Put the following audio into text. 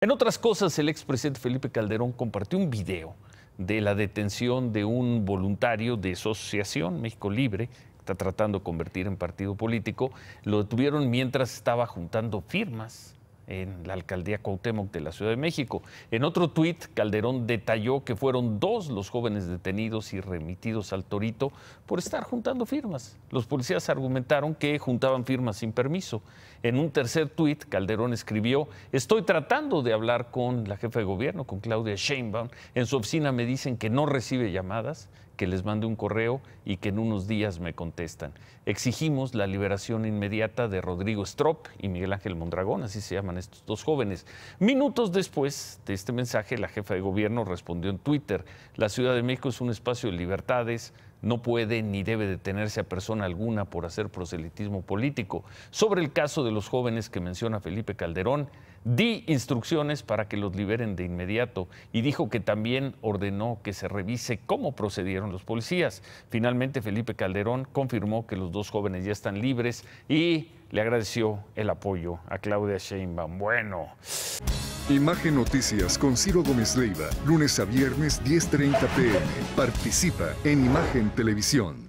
En otras cosas, el expresidente Felipe Calderón compartió un video de la detención de un voluntario de Asociación México Libre, que está tratando de convertir en partido político. Lo detuvieron mientras estaba juntando firmas en la alcaldía Cuauhtémoc de la Ciudad de México. En otro tuit, Calderón detalló que fueron dos los jóvenes detenidos y remitidos al Torito por estar juntando firmas. Los policías argumentaron que juntaban firmas sin permiso. En un tercer tuit, Calderón escribió, estoy tratando de hablar con la jefa de gobierno, con Claudia Sheinbaum. En su oficina me dicen que no recibe llamadas que les mande un correo y que en unos días me contestan. Exigimos la liberación inmediata de Rodrigo Strop y Miguel Ángel Mondragón, así se llaman estos dos jóvenes. Minutos después de este mensaje, la jefa de gobierno respondió en Twitter, la Ciudad de México es un espacio de libertades, no puede ni debe detenerse a persona alguna por hacer proselitismo político. Sobre el caso de los jóvenes que menciona Felipe Calderón, di instrucciones para que los liberen de inmediato y dijo que también ordenó que se revise cómo procedieron los policías. Finalmente, Felipe Calderón confirmó que los dos jóvenes ya están libres y le agradeció el apoyo a Claudia Sheinbaum. Bueno. Imagen Noticias con Ciro Gómez Leiva, lunes a viernes 10.30 pm. Participa en Imagen Televisión.